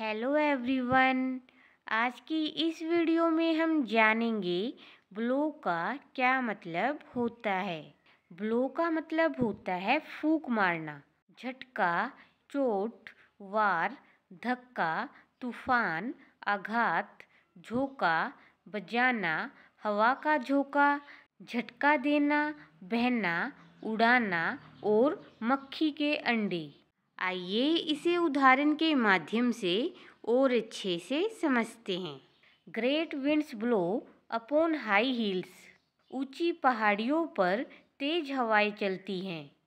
hello everyone आज की इस वीडियो में हम जानेंगे ब्लो का क्या मतलब होता है ब्लो का मतलब होता है फूक मारना झटका चोट वार धक्का तूफान आघात झोंका बजाना हवा का झोंका झटका देना बहना उड़ाना और मक्खी के अंडे आइए इसे उदाहरण के माध्यम से और अच्छे से समझते हैं great winds blow upon high hills ऊंची पहाड़ियों पर तेज हवाएं चलती हैं